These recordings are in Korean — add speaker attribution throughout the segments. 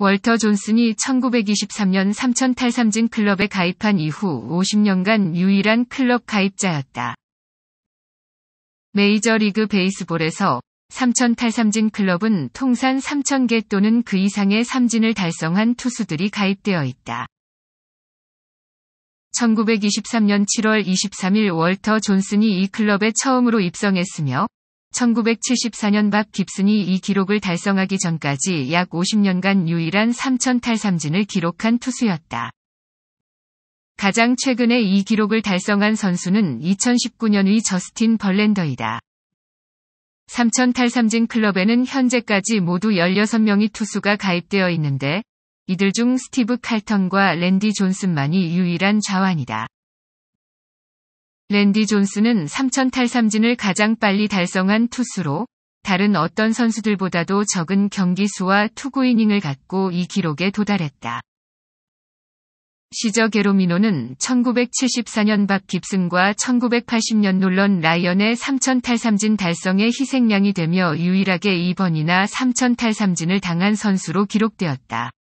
Speaker 1: 월터 존슨이 1923년 3천 탈삼진 클럽에 가입한 이후 50년간 유일한 클럽 가입자였다. 메이저리그 베이스볼에서 3천 탈삼진 클럽은 통산 3,000개 또는 그 이상의 삼진을 달성한 투수들이 가입되어 있다. 1923년 7월 23일 월터 존슨이 이 클럽에 처음으로 입성했으며 1974년 박 깁슨이 이 기록을 달성하기 전까지 약 50년간 유일한 3천 탈삼진을 기록한 투수였다. 가장 최근에 이 기록을 달성한 선수는 2019년의 저스틴 벌렌더이다. 3천 탈삼진 클럽에는 현재까지 모두 1 6명이 투수가 가입되어 있는데 이들 중 스티브 칼턴과 랜디 존슨만이 유일한 좌완이다. 랜디 존스는 3 0 0 탈삼진을 가장 빨리 달성한 투수로 다른 어떤 선수들보다도 적은 경기수와 투구 이닝을 갖고 이 기록에 도달했다. 시저 게로미노는 1974년 박 깁슨과 1980년 놀런 라이언의 3 0 0 탈삼진 달성의 희생양이 되며 유일하게 2번이나 3 0 0 탈삼진을 당한 선수로 기록되었다.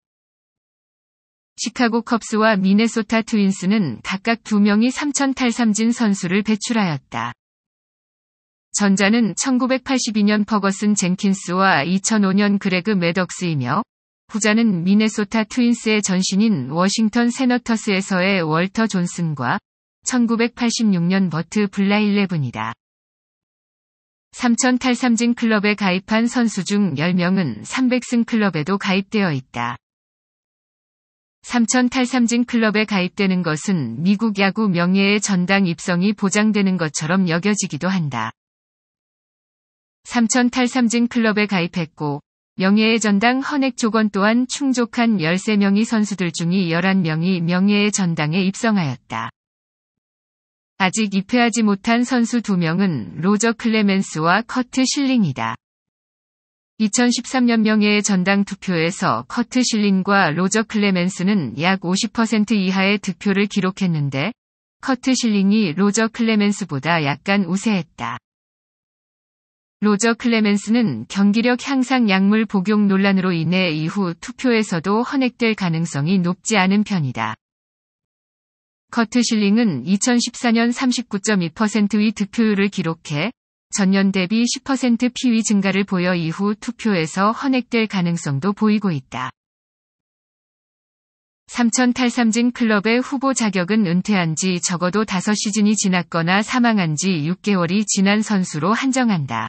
Speaker 1: 시카고 컵스와 미네소타 트윈스는 각각 두 명이 3천 탈삼진 선수를 배출하였다. 전자는 1982년 퍼거슨 젠킨스와 2005년 그레그 매덕스이며 후자는 미네소타 트윈스의 전신인 워싱턴 세너터스에서의 월터 존슨과 1986년 버트 블라일레븐이다. 3천 탈삼진 클럽에 가입한 선수 중 10명은 300승 클럽에도 가입되어 있다. 삼천 탈삼진 클럽에 가입되는 것은 미국 야구 명예의 전당 입성이 보장되는 것처럼 여겨지기도 한다. 삼천 탈삼진 클럽에 가입했고 명예의 전당 헌액 조건 또한 충족한 13명의 선수들 중이 11명이 명예의 전당에 입성하였다. 아직 입회하지 못한 선수 2명은 로저 클레멘스와 커트 실링이다. 2013년 명예의 전당 투표에서 커트 실린과 로저 클레멘스는 약 50% 이하의 득표를 기록했는데 커트 실링이 로저 클레멘스보다 약간 우세했다. 로저 클레멘스는 경기력 향상 약물 복용 논란으로 인해 이후 투표에서도 헌액될 가능성이 높지 않은 편이다. 커트 실링은 2014년 39.2%의 득표율을 기록해 전년 대비 10% 피위 증가를 보여 이후 투표에서 헌액될 가능성도 보이고 있다. 삼천 탈삼진 클럽의 후보 자격은 은퇴한 지 적어도 5시즌이 지났거나 사망한 지 6개월이 지난 선수로 한정한다.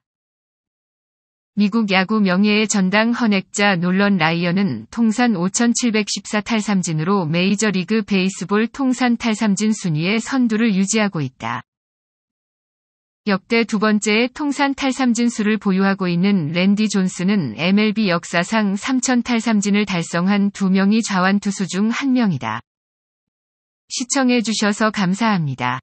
Speaker 1: 미국 야구 명예의 전당 헌액자 놀런 라이언은 통산 5,714 탈삼진으로 메이저리그 베이스볼 통산 탈삼진 순위의 선두를 유지하고 있다. 역대 두 번째의 통산 탈삼진수를 보유하고 있는 랜디 존스는 MLB 역사상 3 0 0 0 탈삼진을 달성한 두 명의 좌완 투수 중 한 명이다. 시청해주셔서 감사합니다.